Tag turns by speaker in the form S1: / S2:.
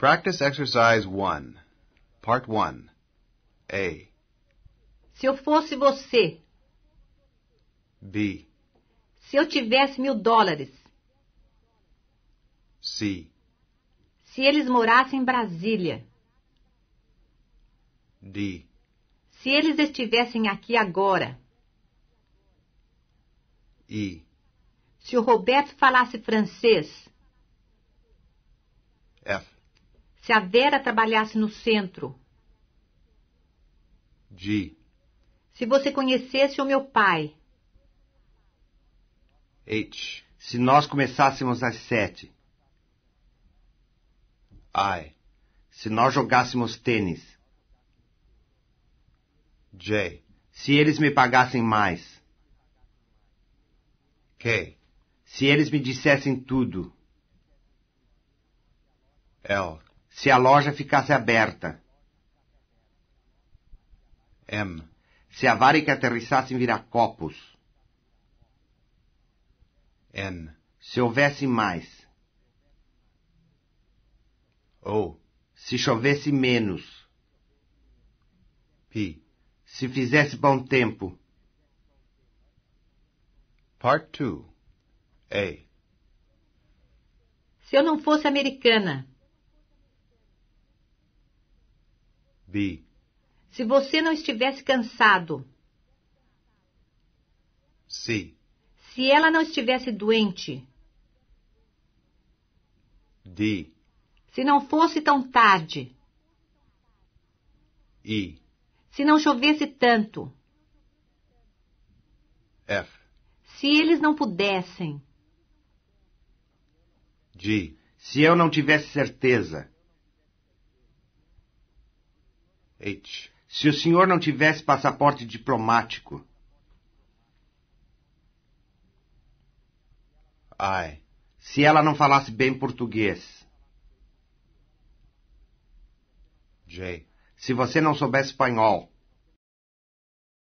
S1: Practice Exercise 1, Part 1, A.
S2: Se eu fosse você. B, Se eu tivesse mil dólares. C, Se eles morassem em Brasília. D, Se eles estivessem aqui agora. E, Se o Roberto falasse francês. F. Se a Vera trabalhasse no centro. D. Se você conhecesse o meu pai.
S3: H. Se nós começássemos às sete. I. Se nós jogássemos tênis. J. Se eles me pagassem mais. K. Se eles me dissessem tudo. L se a loja ficasse aberta. M. Se a que aterrissasse virar copos, N. Se houvesse mais. O. Se chovesse menos. P. Se fizesse bom tempo. Part 2. A.
S2: Se eu não fosse americana. B. Se você não estivesse cansado. C. Se ela não estivesse doente. D. Se não fosse tão tarde. E. Se não chovesse tanto. F. Se eles não pudessem.
S3: G. Se eu não tivesse certeza. H. Se o senhor não tivesse passaporte diplomático. I. Se ela não falasse bem português. J. Se você não soubesse espanhol.